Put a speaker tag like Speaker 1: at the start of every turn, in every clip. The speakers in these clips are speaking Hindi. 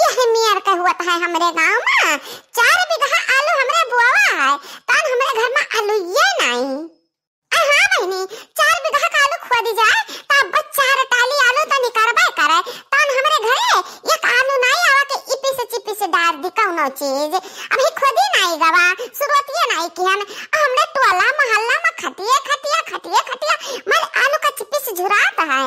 Speaker 1: यह मियर के हुआ तो है हमरे गांव में चार बीघा आलू हमरे बुआवा है तान हमरे घर में आलू ये नहीं आ हां बहनी चार बीघा का आलू खुआ दी जाए तब चार टाली आलू तो निकरबे करे तान हमरे घरे एक आलू नहीं आवा के इपी से चिपी से डाल दी कोनो चीज अभी खुद ही नहीं गवा शुरुआतिए नहीं की हम हमरे टोला मोहल्ला में खटिया खटिया खटिया खटिया मर आलू का चिपी से झुराता है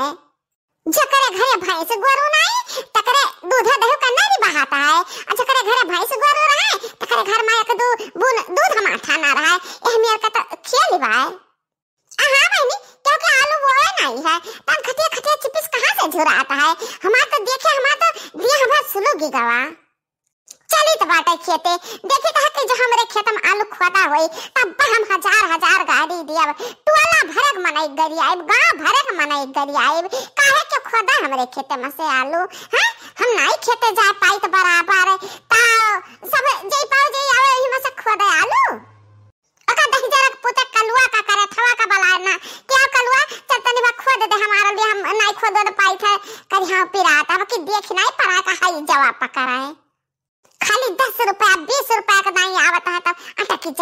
Speaker 1: जकरे घरे भाई भैंस गोरू नाही तकरे दूध दही कन्ना भी बहाता है और जकरे घरे भाई से गोरो रहा है तकरे घर माया के दू बुन दूध हमार ना रहा है एह मेर का तो खेल बाय आहा बहनी क्योंकि आलू बोए नहीं है तब खटिया खटिया चिपिस कहां से झुराता है हमार तो देखे हमार तो दिया हमार सुलूगी गवा जीवित बाटे खेते देखे कहा कि जो हमरे खेत में आलू खोदा होई तब हम हजार हजार गाड़ी दिया टोला भरक मनाई गरियाब गांव भरक मनाई गरियाब काहे के खोदा हमरे खेत में से आलू हैं हाँ? हम नहीं खेते जाए पाई तो बराबर है ता सब जे पाओ जे आवे हिमा से खोदा आलू ओका दही जरा पुतक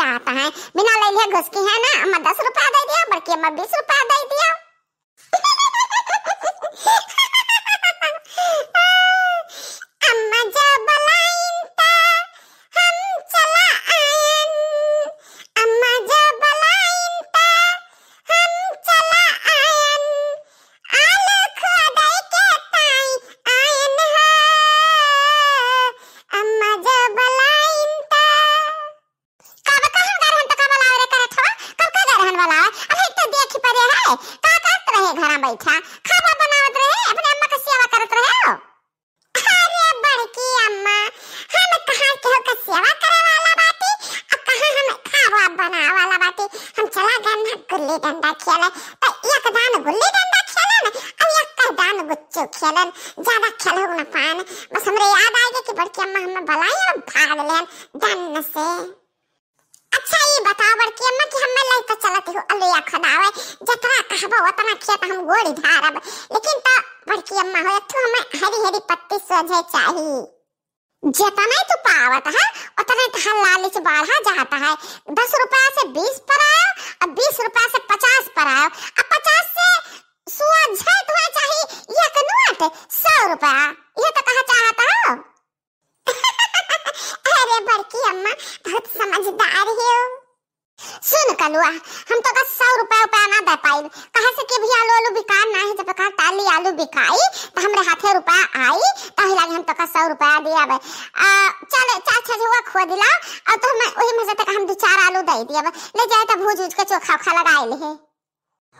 Speaker 1: चाहता है बिना लैले घुसकी है ना अम्मा दस रुपया दे दिया बड़की अम्मा बीस रुपया दे तो रहे का करत रहे घरा बैठा खाना बनावत रहे अपने अम्मा का सेवा करत रहे हो अरे बड़की अम्मा हम कहां केहू का सेवा करे वाला बाटी और कहां हम खावा बना वाला बाटी हम चला गन ना गुल्ली डंडा खेले तो एक दान गुल्ली डंडा खेलन और एक का दान गुच्चू खेलन ज्यादा खेलो ना पान बस हमरे याद आ गया कि बड़की अम्मा हम भलाई हम भाग लेन दन से बताओ बड़की अम्मा कि हम लई तो चलत हो अलैया खदावे जतरा कहबो ओतना खेत हम गोड़ी धारब लेकिन त तो बड़की अम्मा हो तो हमें हरी हरी पत्ती सोझे चाही जितना तो पावत है उतना तहां तो लालच बढ़ा जाता है दस रुपया से बीस पर आयो और बीस रुपया से पचास पर आयो अब चल जी वो खो दिला अब तो हम वही मजा तक हम दो चार आलू दे दिए अब ले जाए तो भूज उज के चोखा खा लगाए ले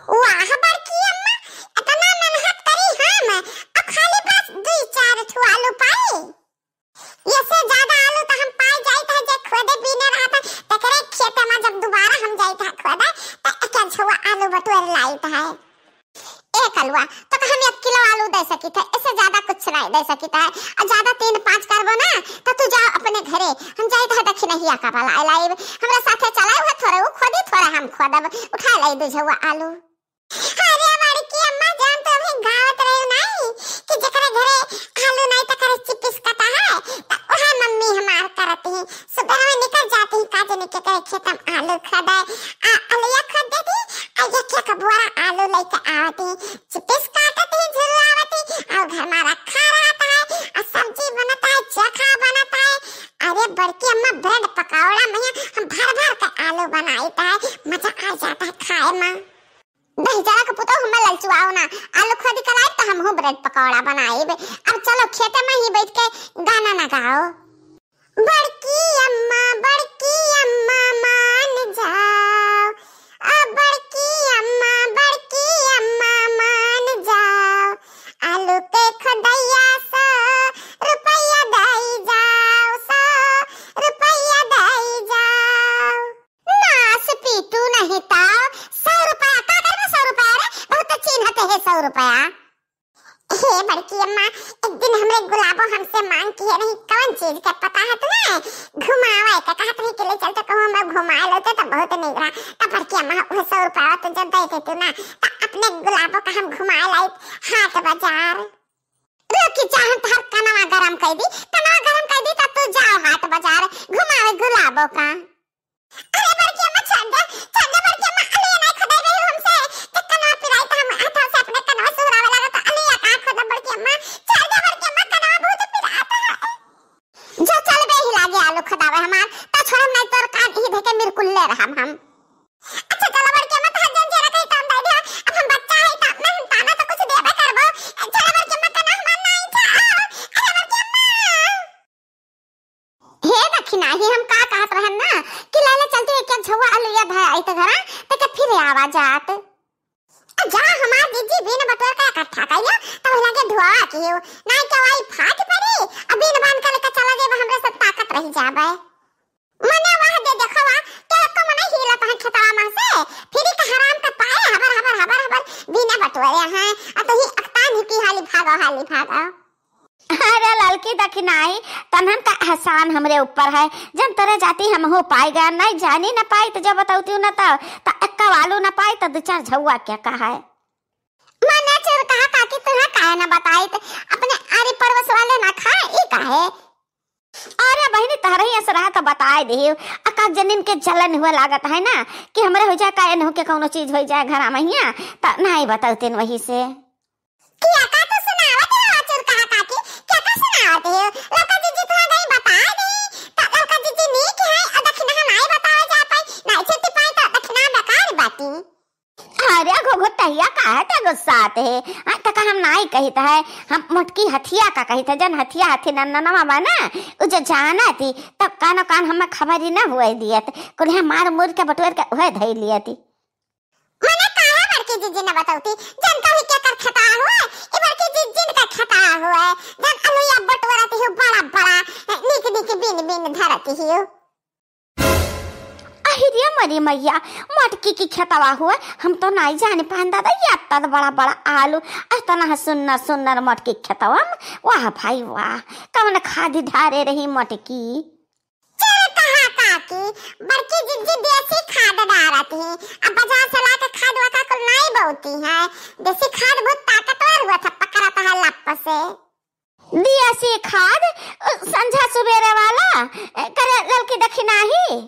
Speaker 1: वाह पर की अम्मा इतना मेहनत करी हां मैं अब खाली बस दो चार ठो आलू पाई ये से ज्यादा आलू तो हम पाए जाए तो जे खोदे बिने था तकरे खेत में जब दोबारा हम जाए था खोदे तो एक झुआ आलू बटोर लाई था एक अलवा तो हम 1 किलो आलू दे सकी थे दक्षिणाएं दे सकिता है और ज्यादा तीन पांच कर करबो ना तो तू जा अपने घरे हम जाए जाई त दक्षिणहिया आका वाला लाइव हमरा साथे चलाए हो थोड़ा वो खोदी थोड़ा हम खोदब उठा ले दे जो आलू अरे हमारी की अम्मा जान तो अभी गावत रहयो नहीं कि जकरे घरे आलू नहीं तो करे चिपिस कटा है तो ओहा मम्मी हमार करती है सुबह में निकल जाती है काजे निकल खेत में आलू खदे आ आलू खदे दी आ ये क्या कबुआ आलू लेके आती आलू खोदी कराए तो हम हो ब्रेड पकौड़ा बनाए अब चलो खेत में ही बैठ के गाना ना गाओ बड़की अम्मा बड़की अम्मा मान जाओ अब बड़की अम्मा बड़की अम्मा मान जाओ आलू के खदैया सौ रुपया हे बड़की अम्मा एक दिन हमरे गुलाबो हमसे मांग किए नहीं कौन चीज का पता है तुम्हें घुमावे का कहा तुम्हें के ले चल तो कहूं मैं घुमाए लेते तो बहुत नहीं रहा तो बड़की अम्मा वो सौ रुपया तो जब दे देते ना तो अपने गुलाबो का हम घुमा लाए हाट बाजार रोकी चाहे तो हर कनवा गरम कर दी कनवा गरम कर दी तब तो जाओ हाट बाजार घुमावे गुलाबो का अम्मा चार गवर जो चल बे हिला गया आलू खदावे हमार ता छोड़ हम नहीं तोर कान ही धके मिरकुल्ले रहम हम हो ना क्या भाई फाट पड़े अभी नबान का लेकर चला जाए हमरे सब ताकत रह जाबे मने वाह दे देखो देखवा के को मने हीला पह खतरा मा से फिर के हराम
Speaker 2: का पाए हबर हबर हबर हबर बिना बटवारे हैं आ तो ही अक्तान की हाली भागो हाली भागो अरे लड़की दखिनाई तनहन का एहसान हमरे ऊपर है जन तरे जाती हम हो पाएगा नहीं जानी न पाई तो जब बताऊती हूँ ना तो तक तो वालू न पाई तो दो चार झुआ क्या कहा है चेर कहा काकी तुना काहे ना बताई अपने अरे परवस वाले ना खाए ई काहे अरे बहनी तहरे ही असराह का बताए दे अका जनिन के जलन हुआ लागत है ना कि हमरे हो जाए काहे न के कोनो चीज हो जाए घर में हिया त नहीं बताऊ तेन वही से कि अका तो सुनावा कहते हैं हाँ तका हम नाई कहता है हम मोटकी हथिया का कहते जन हथिया हथी नन बा ना उ जो जाना थी तब कानो कान हम खबर ही ना हुए दिए थे कुल हम मार मुर के बटवर के वह धई लिए थी मने काहे बड़के जीजी ने बताउती जन तो ही क्या कर खता हुआ ए बड़के जीजी का खता हुआ जन अलुया बटवरती हो बड़ा बड़ा निक निक बिन बिन धरती ही अहिरे मरे मैया मटकी की खेतवा हुआ हम तो नहीं जाने पान दादा तद बड़ा बड़ा आलू इतना तो सुन्नर सुन्नर मटकी खेतवा वाह भाई वाह कौन खादी ढारे रही मटकी बड़की देसी खाद डालत है अब बाजार से लाके
Speaker 1: खाद वाका कुल नहीं है देसी खाद बहुत ताकतवर हुआ था लप से
Speaker 2: देसी खाद संझा सुबेरे वाला कर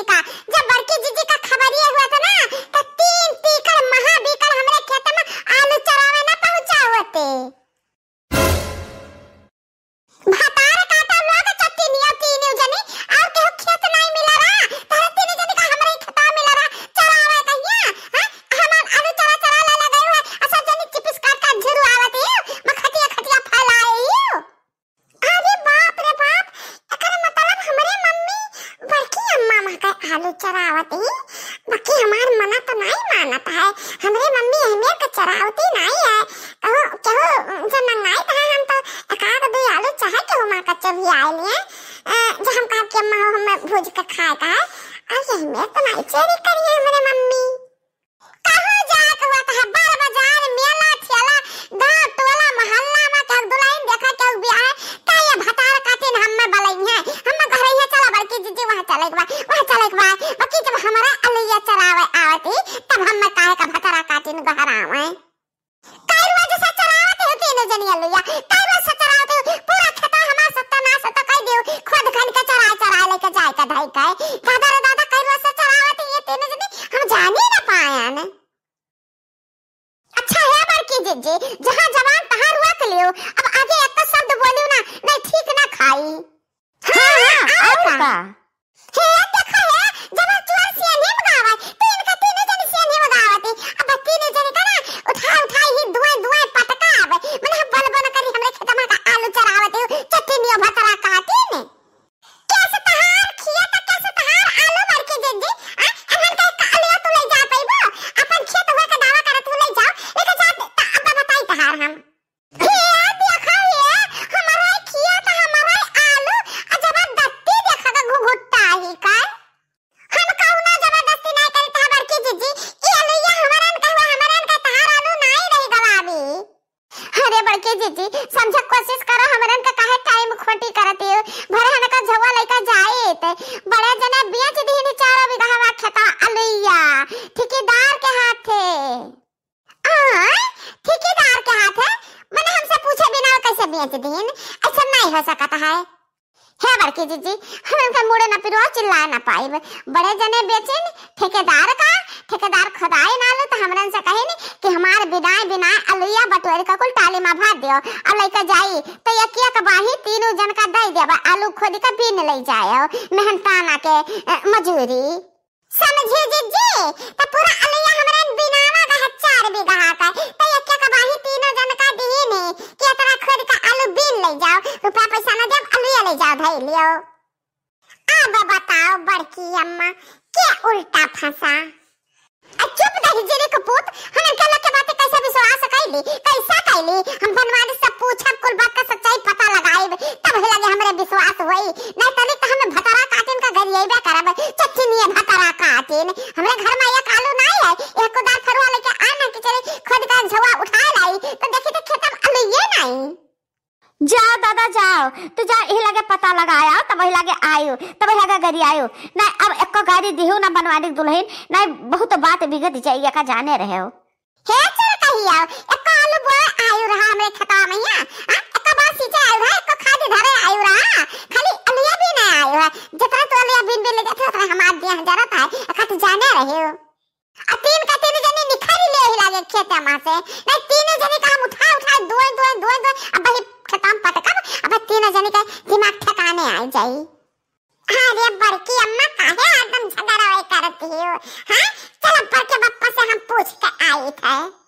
Speaker 1: जीजी का जब बरकी जीजी का खबर ये हुआ था ना तो तीन तीकर महाबीकर हमरे खेत में आलू चरावे ना पहुंचा होते बच्चे भी आए लिए जो हम कहा कि अम्मा हम भोज कर खाता है और यही में तुम्हारी चोरी करी है मेरे मम्मी कहाँ जात हुआ था बार बाजार मेला ठेला गांव टोला मोहल्ला में क्या तो दुलाई देखा क्या ब्याह है का ये भतार काटिन हम में बलई है हम में कह रही है चला बड़की जीजी वहां चले एक बार वहां चले एक बार बाकी जब हमारा अलिया चरावे आवती तब हम में काहे का भतारा काटिन गहरावे काई वजह से चरावत होती न जनिया लैया काई वजह से जाए दादा रे दादा कई रोज से चलावत ये तेने जने हम जाने ना पाया ने अच्छा है बार कीजिए जे जहां जवान तहां रुआ के लियो अब आगे एक का तो शब्द बोलियो ना नहीं ठीक ना खाई हां हां हाँ, और का हे हाँ, की जीजी हमका हाँ, मुड़े ना पिरो चिल्ला ना पाइब बड़े जने बेचिन ठेकेदार का ठेकेदार खदाई ना लो तो हमरन से कहे नी कि हमार बिदाई बिना अलिया बटोर का कुल टाली मा भा दियो अब लेके जाई तो यकिया का बाही तीनों जन का दई देबा आलू खोद के बीन ले जायो मेहनताना के मजूरी समझे जे जे त पूरा अलैया हमरे बिनावा का चार बिगहा का त एक के कबाही तीनो जन का दिही ने कि अतरा खुद का आलू बीन ले जाओ रुपया पैसा ना देब अलैया ले जाओ भाई लियो अब बताओ बड़की अम्मा के उल्टा फंसा हिजरे को पूत हम अकेला के बातें कैसे विश्वास कैली कैसा कैली हम धनवान से पूछब कुल बात का सच्चाई पता लगाइब तब हे लगे हमरे विश्वास होई नहीं तने तो, तो हम भतरा काटिन का गरियाबे करब चट्टी नहीं भतरा काटिन हमरे घर में एक आलू नहीं है एक कोदार फरुआ लेके आना कि चले खुद का झवा
Speaker 2: उठा जा दादा जाओ तू तो जा ए लगे पता लगाया तब ए लगे आयो तब ए लगे गरी आयो ना अब एक को गाड़ी दिहु ना बनवाने दुल्हन ना बहुत बात बिगत जाइए का जाने रहे हो हे चल कही आओ
Speaker 1: एक को आलू बोए आयो रहा हमरे खता मैया हाँ, एक को बात सीचे आयो रहा एक को खादी धरे आयो रहा खाली अलिया भी ना आयो है जतरा तो अलिया बिन बिन लेके हम हमार दिया जरा था एक तू तो जाने रहे हो आ तीन का तीन जने निखारी ले ही लागे खेत में से ना तीन जने काम उठा उठा दोए दोए दोए दोए अब भाई खटाम कब अब तीन जन के दिमाग ठकाने आ जाई अरे बड़की अम्मा काहे एकदम झगड़ा
Speaker 2: करती हो हां चल बड़के बप्पा से हम पूछ के आई थे